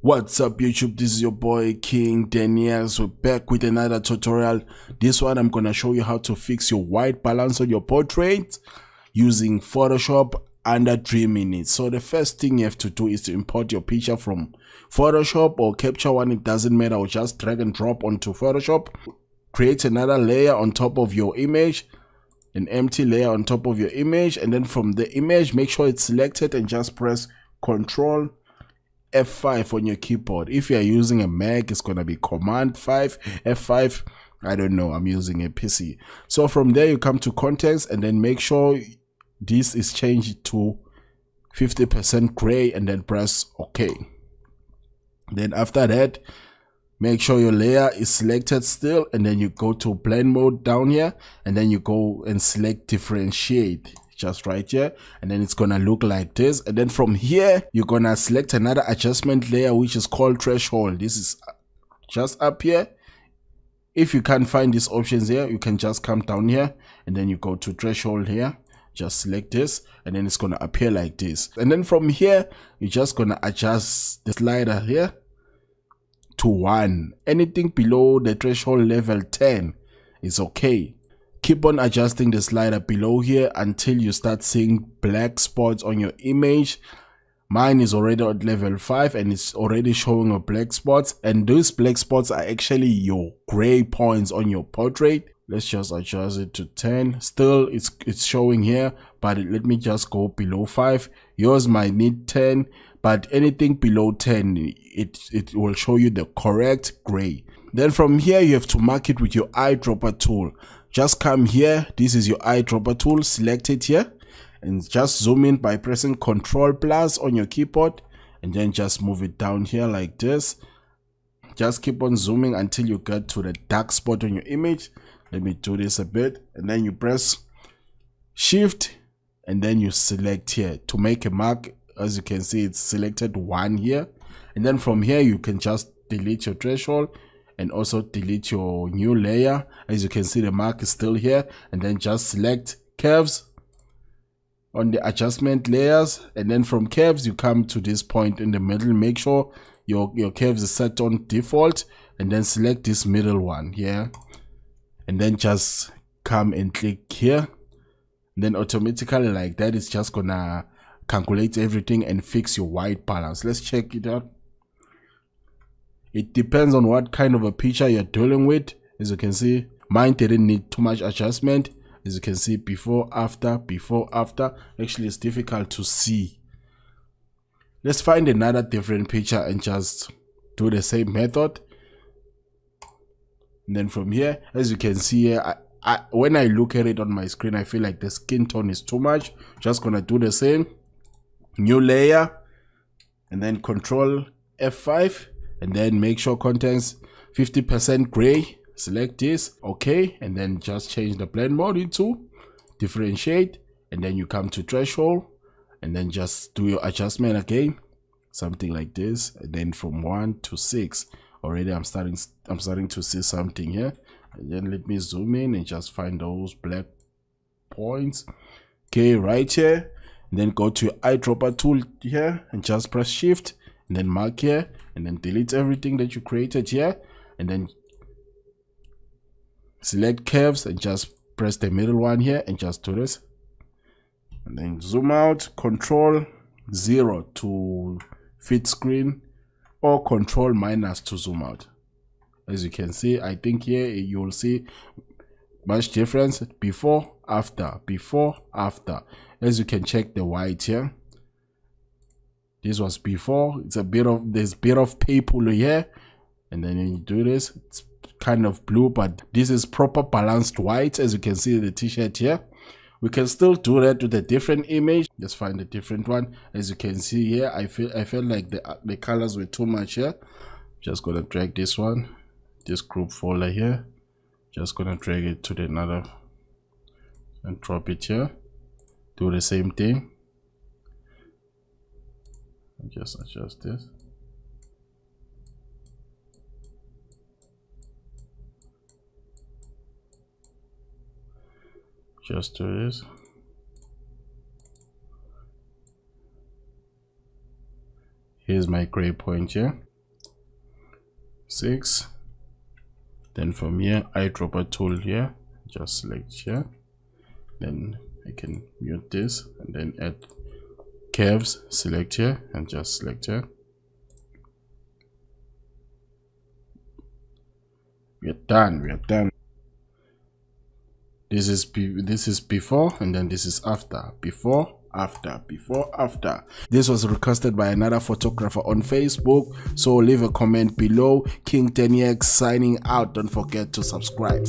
What's up YouTube, this is your boy King Daniels, we're back with another tutorial. This one I'm gonna show you how to fix your white balance on your portrait using Photoshop under 3 minutes. So the first thing you have to do is to import your picture from Photoshop or Capture One, it doesn't matter, or just drag and drop onto Photoshop. Create another layer on top of your image an empty layer on top of your image and then from the image make sure it's selected and just press control F5 on your keyboard. If you're using a Mac, it's going to be Command 5, F5. I don't know, I'm using a PC. So from there, you come to context and then make sure this is changed to 50% gray and then press OK. Then after that, make sure your layer is selected still and then you go to blend mode down here and then you go and select differentiate just right here and then it's gonna look like this and then from here you're gonna select another adjustment layer which is called threshold this is uh, just up here if you can't find these options here you can just come down here and then you go to threshold here just select this and then it's going to appear like this and then from here you're just going to adjust the slider here to one anything below the threshold level 10 is okay keep on adjusting the slider below here until you start seeing black spots on your image mine is already at level 5 and it's already showing a black spots and those black spots are actually your gray points on your portrait let's just adjust it to 10 still it's it's showing here but let me just go below 5 yours might need 10 but anything below 10 it it will show you the correct gray then from here you have to mark it with your eyedropper tool just come here this is your eyedropper tool select it here and just zoom in by pressing control plus on your keyboard and then just move it down here like this just keep on zooming until you get to the dark spot on your image let me do this a bit and then you press shift and then you select here to make a mark as you can see it's selected one here and then from here you can just delete your threshold and also delete your new layer as you can see the mark is still here and then just select curves on the adjustment layers and then from curves you come to this point in the middle make sure your your curves is set on default and then select this middle one here and then just come and click here and then automatically like that it's just gonna calculate everything and fix your white balance let's check it out it depends on what kind of a picture you're dealing with. As you can see, mine didn't need too much adjustment. As you can see, before, after, before, after. Actually, it's difficult to see. Let's find another different picture and just do the same method. And then from here, as you can see here, I, I, when I look at it on my screen, I feel like the skin tone is too much. Just gonna do the same. New layer. And then control F5 and then make sure contents 50% gray select this okay and then just change the blend mode into differentiate and then you come to threshold and then just do your adjustment again something like this and then from one to six already i'm starting i'm starting to see something here and then let me zoom in and just find those black points okay right here and then go to eyedropper tool here and just press shift and then mark here and then delete everything that you created here and then select curves and just press the middle one here and just do this and then zoom out control zero to fit screen or control minus to zoom out as you can see i think here you'll see much difference before after before after as you can check the white here this was before it's a bit of there's bit of purple here and then you do this it's kind of blue but this is proper balanced white as you can see the t-shirt here we can still do that with a different image let's find a different one as you can see here i feel i felt like the the colors were too much here just gonna drag this one this group folder here just gonna drag it to the another and drop it here do the same thing just adjust this. Just do this. Here's my gray point here. Six. Then from here, eyedropper tool here. Just select here. Then I can mute this and then add curves select here and just select here we're done we're done this is this is before and then this is after before after before after this was requested by another photographer on facebook so leave a comment below king 10x signing out don't forget to subscribe